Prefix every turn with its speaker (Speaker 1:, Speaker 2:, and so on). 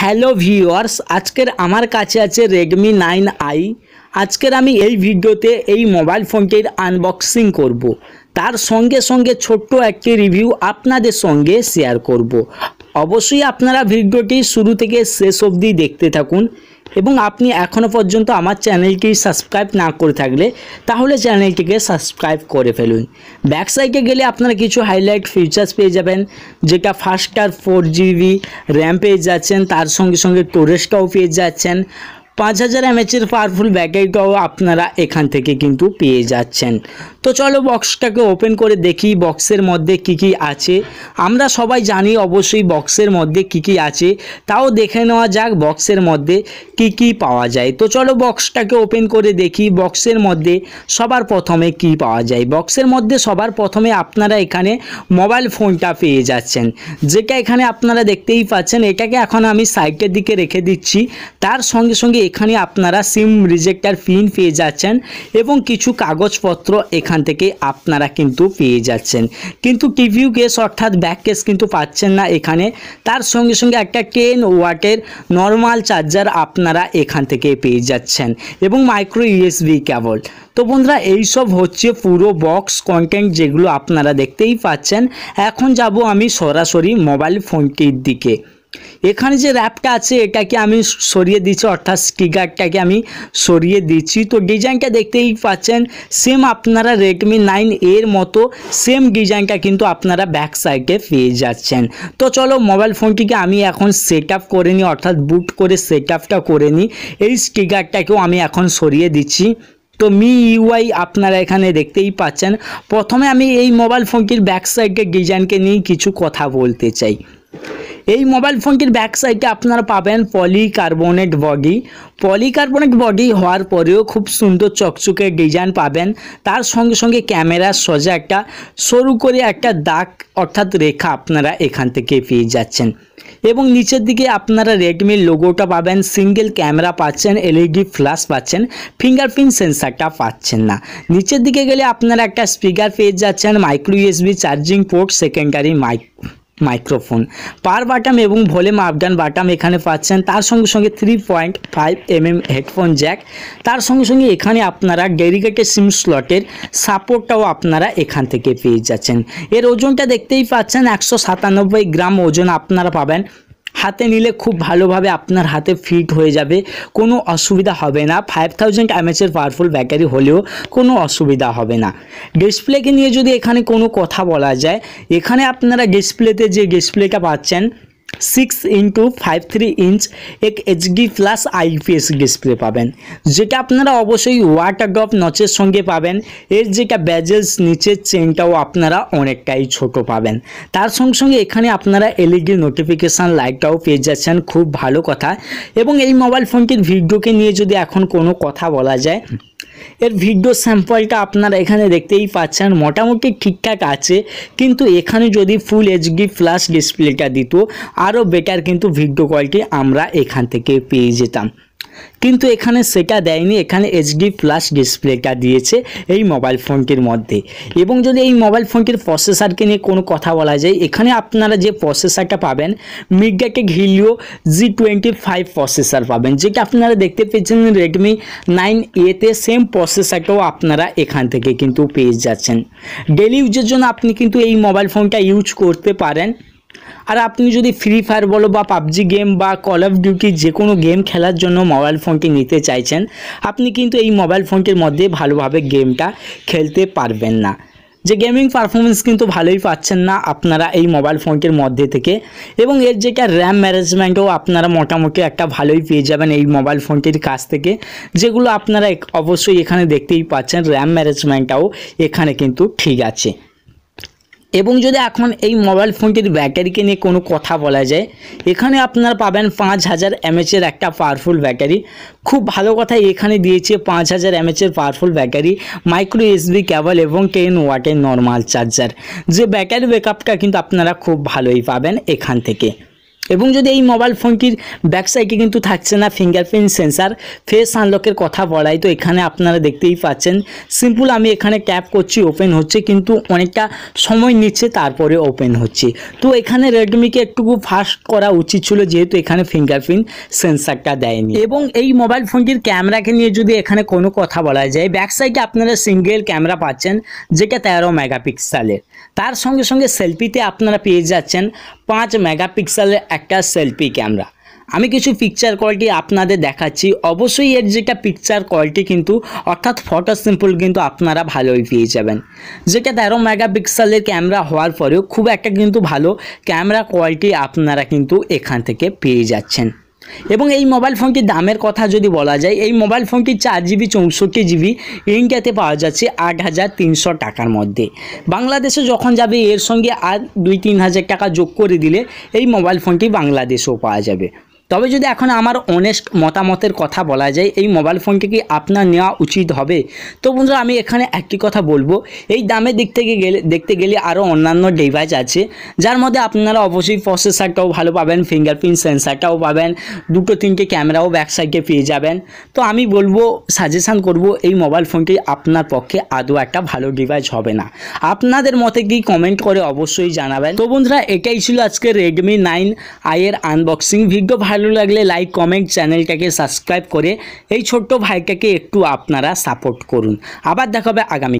Speaker 1: Hello viewers আজকের আমার কাছে আছে রেডমি নাইন আই আজকের আমি এই ভিডিওতে এই মোবাইল ফোনটির আনবক্সিং করব। তার সঙ্গে সঙ্গে ছোট্ট একটি রিভিউ আপনাদের সঙ্গে শেয়ার করব। অবশ্যই আপনারা ভিডিওটি শুরু থেকে শেষ অবধি দেখতে থাকুন এবং আপনি এখনও পর্যন্ত আমার চ্যানেলটি সাবস্ক্রাইব না করে থাকলে তাহলে চ্যানেলটিকে সাবস্ক্রাইব করে ফেলুন ব্যাক সাইডে গেলে আপনারা কিছু হাইলাইট ফিচার্স পেয়ে যাবেন যেটা ফার্স্ট আর ফোর জিবি র্যাম পেয়ে যাচ্ছেন তার সঙ্গে সঙ্গে স্টোরেজটাও পেয়ে যাচ্ছেন পাঁচ হাজার এমএচের পাওয়ারফুল ব্যাটারিটাও আপনারা এখান থেকে কিন্তু পেয়ে যাচ্ছেন তো চলো বক্সটাকে ওপেন করে দেখি বক্সের মধ্যে কি কি আছে আমরা সবাই জানি অবশ্যই বক্সের মধ্যে কি কি আছে তাও দেখে নেওয়া যাক বক্সের মধ্যে কি কি পাওয়া যায় তো চলো বক্সটাকে ওপেন করে দেখি বক্সের মধ্যে সবার প্রথমে কি পাওয়া যায় বক্সের মধ্যে সবার প্রথমে আপনারা এখানে মোবাইল ফোনটা পেয়ে যাচ্ছেন যেটা এখানে আপনারা দেখতেই পাচ্ছেন এটাকে এখন আমি সাইডের দিকে রেখে দিচ্ছি তার সঙ্গে সঙ্গে এখানে আপনারা সিম রিজেক্টার পিন পেয়ে যাচ্ছেন এবং কিছু কাগজপত্র এখান থেকে আপনারা কিন্তু পেয়ে যাচ্ছেন কিন্তু টিভিউ কেস অর্থাৎ ব্যাক কেস কিন্তু পাচ্ছেন না এখানে তার সঙ্গে সঙ্গে একটা টেন ওয়াটের নর্মাল চার্জার আপনারা এখান থেকে পেয়ে যাচ্ছেন এবং মাইক্রো ইউএসবি কেবল তো বন্ধুরা এইসব হচ্ছে পুরো বক্স কন্টেন্ট যেগুলো আপনারা দেখতেই পাচ্ছেন এখন যাব আমি সরাসরি মোবাইল ফোনটির দিকে এখানে যে র্যাপটা আছে এটাকে আমি সরিয়ে দিচ্ছি অর্থাৎ স্টিকারটাকে আমি সরিয়ে দিচ্ছি তো ডিজাইনটা দেখতেই পাচ্ছেন সেম আপনারা রেডমি নাইন এর মতো সেম ডিজাইনটা কিন্তু আপনারা ব্যাক সাইডে পেয়ে যাচ্ছেন তো চলো মোবাইল ফোনটিকে আমি এখন সেট আপ করে নিই অর্থাৎ বুট করে সেট আপটা করে নিই এই স্টিকারটাকেও আমি এখন সরিয়ে দিচ্ছি তো মি ইউআই আপনারা এখানে দেখতেই পাচ্ছেন প্রথমে আমি এই মোবাইল ফোনটির ব্যাক সাইডের ডিজাইনকে নিয়ে কিছু কথা বলতে চাই এই মোবাইল ফোনটির ব্যাক সাইডে আপনারা পাবেন পলিকার্বোনেট বডি পলিকার্বোনেট বডি হওয়ার পরেও খুব সুন্দর চকচকে ডিজাইন পাবেন তার সঙ্গে সঙ্গে ক্যামেরার সোজা একটা সরু করে একটা দাগ অর্থাৎ রেখা আপনারা এখান থেকে পেয়ে যাচ্ছেন এবং নিচের দিকে আপনারা রেডমির লোগোটা পাবেন সিঙ্গেল ক্যামেরা পাচ্ছেন এলইডি ফ্ল্যাশ e পাচ্ছেন ফিঙ্গারপ্রিন্ট সেন্সারটা পাচ্ছেন না নিচের দিকে গেলে আপনারা একটা স্পিকার পেয়ে যাচ্ছেন micro USB charging port secondary mic microphone power button এবং ভলিউম আপডাউন বাটাম এখানে পাচ্ছেন তার সঙ্গে সঙ্গে three point five M M headphone jack তার সঙ্গে সঙ্গে এখানে আপনারা ডেরিগেটেড সিম স্লটের সাপোর্টটাও আপনারা এখান থেকে পেয়ে যাচ্ছেন এর ওজনটা দেখতেই পাচ্ছেন একশো সাতানব্বই গ্রাম ওজন আপনারা পাবেন হাতে নিলে খুব ভালোভাবে আপনার হাতে ফিট হয়ে যাবে কোনো অসুবিধা হবে না ফাইভ থাউজেন্ড এমএচের পাওয়ারফুল ব্যাটারি হলেও কোনো অসুবিধা হবে না ডিসপ্লেকে নিয়ে যদি এখানে কোনো কথা বলা যায় এখানে আপনারা ডিসপ্লেতে যে ডিসপ্লেটা পাচ্ছেন six into five three inch এক এইচডি প্লাস আইপিএস ডিসপ্লে পাবেন যেটা আপনারা অবশ্যই ওয়াটার ড্রপ নচের সঙ্গে পাবেন এর যেটা ব্যাজেলস নিচের চেনটাও আপনারা অনেকটাই ছোট পাবেন তার সঙ্গে সঙ্গে এখানে আপনারা এলইডি নোটিফিকেশান লাইটটাও পেয়ে যাচ্ছেন খুব ভালো কথা এবং এই মোবাইল ফোনটির ভিডিওকে নিয়ে যদি এখন কোনো কথা বলা যায় এর ভিডিও স্যাম্পলটা আপনারা এখানে দেখতেই পাচ্ছেন মোটামুটি ঠিকঠাক আছে কিন্তু এখানে যদি ফুল এইচডি ফ্ল্যাশ ডিসপ্লেটা দিত আরও বেটার কিন্তু ভিডিও কোয়ালিটি আমরা এখান থেকে পেয়ে যেতাম কিন্তু এখানে সেটা দেয়নি এখানে এইচডি প্লাস ডিসপ্লেটা দিয়েছে এই মোবাইল ফোনটির মধ্যে এবং যদি এই মোবাইল ফোনটির প্রসেসারকে নিয়ে কোনো কথা বলা যায় এখানে আপনারা যে প্রসেসারটা পাবেন MediaTek Helio G twenty five processor পাবেন যেটা আপনারা দেখতে পেয়েছেন রেডমি নাইন এতে সেম প্রসেসারটাও আপনারা এখান থেকে কিন্তু পেয়ে যাচ্ছেন ডেলি ইউজের জন্য আপনি কিন্তু এই মোবাইল ফোনটা ইউজ করতে পারেন আর আপনি যদি ফ্রি ফায়ার বলো বা পাবজি গেম বা কল অফ ডিউটি যে কোনো গেম খেলার জন্য মোবাইল ফোনটি নিতে চাইছেন আপনি কিন্তু এই মোবাইল ফোনটির মধ্যে ভালোভাবে গেমটা খেলতে পারবেন না যে গেমিং পারফরমেন্স কিন্তু ভালোই পাচ্ছেন না আপনারা এই মোবাইল ফোনটির মধ্যে থেকে এবং এর যেটা র্যাম ম্যানেজমেন্টও আপনারা মোটামুটি একটা ভালোই পেয়ে যাবেন এই মোবাইল ফোনটির কাছ থেকে যেগুলো আপনারা অবশ্যই এখানে দেখতেই পাচ্ছেন র্যাম ম্যানেজমেন্টটাও এখানে কিন্তু ঠিক আছে এবং যদি এখন এই মোবাইল ফোনটির ব্যাটারিকে নিয়ে কোনো কথা বলা যায় এখানে আপনারা পাবেন পাঁচ হাজার এমএচের একটা পাওয়ারফুল ব্যাটারি খুব ভালো কথা এখানে দিয়েছে পাঁচ হাজার এমএচের powerful battery micro USB cable এবং টেন ওয়াটের নর্মাল চার্জার যে ব্যাটারি ব্যাকআপটা কিন্তু আপনারা খুব ভালোই পাবেন এখান থেকে এবং যদি এই মোবাইল ফোনটির ব্যাকসাইডে কিন্তু থাকছে না ফিঙ্গারপ্রিন্ট সেন্সার ফেস আনলকের কথা বলাই তো এখানে আপনারা দেখতেই পাচ্ছেন সিম্পল আমি এখানে ট্যাপ করছি ওপেন হচ্ছে কিন্তু অনেকটা সময় নিচ্ছে তারপরে ওপেন হচ্ছে তো এখানে রেডমিকে একটুকু ফাস্ট করা উচিত ছিল যেহেতু এখানে ফিঙ্গারপ্রিন্ট সেন্সারটা দেয়নি এবং এই মোবাইল ফোনটির ক্যামেরাকে নিয়ে যদি এখানে কোনো কথা বলা যায় ব্যাক আপনারা সিঙ্গেল ক্যামেরা পাচ্ছেন যেটা তেরো মেগাপিক্সেলের তার সঙ্গে সঙ্গে সেলফিতে আপনারা পেয়ে যাচ্ছেন পাঁচ মেগাপিক্সেলের একটা সেলফি ক্যামেরা আমি কিছু পিকচার কোয়ালিটি আপনাদের দেখাচ্ছি অবশ্যই এর যেটা পিকচার কোয়ালিটি কিন্তু অর্থাৎ ফটো সিম্পল কিন্তু আপনারা ভালোই পেয়ে যাবেন যেটা তেরো মেগাপিক্সেলের ক্যামেরা হওয়ার পরেও খুব একটা কিন্তু ভালো ক্যামেরা কোয়ালিটি আপনারা কিন্তু এখান থেকে পেয়ে যাচ্ছেন এবং এই মোবাইল ফোনটির দামের কথা যদি বলা যায় এই মোবাইল ফোনটি চার জিবি চৌষট্টি জিবি ইন্ডিয়াতে পাওয়া যাচ্ছে আট হাজার তিনশো টাকার মধ্যে বাংলাদেশে যখন যাবে এর সঙ্গে আর দুই তিন হাজার টাকা যোগ করে দিলে এই মোবাইল ফোনটি বাংলাদেশেও পাওয়া যাবে তবে যদি এখন আমার অনেস্ট মতামতের কথা বলা যায় এই মোবাইল ফোনটি কি আপনার নেওয়া উচিত হবে তো বন্ধুরা আমি এখানে একটি কথা বলবো এই দামের দিক থেকে গেলে দেখতে গেলে আরও অন্যান্য ডিভাইস আছে যার মধ্যে আপনারা অবশ্যই প্রসেসারটাও ভালো পাবেন ফিঙ্গারপ্রিন্ট সেন্সারটাও পাবেন দুটো তিনটে ক্যামেরাও ব্যাকসাইডে পেয়ে যাবেন তো আমি বলবো সাজেশান করব এই মোবাইল ফোনটি আপনার পক্ষে আদৌ একটা ভালো ডিভাইস হবে না আপনাদের মতে কি কমেন্ট করে অবশ্যই জানাবেন তো বন্ধুরা এটাই ছিল আজকে রেডমি নাইন আইয়ের আনবক্সিং ভিডিও ভালো ভালো লাগলে লাইক কমেন্ট চ্যানেলটাকে সাবস্ক্রাইব করে এই ছোট্ট ভাইটাকে একটু আপনারা সাপোর্ট করুন আবার দেখাবে আগামী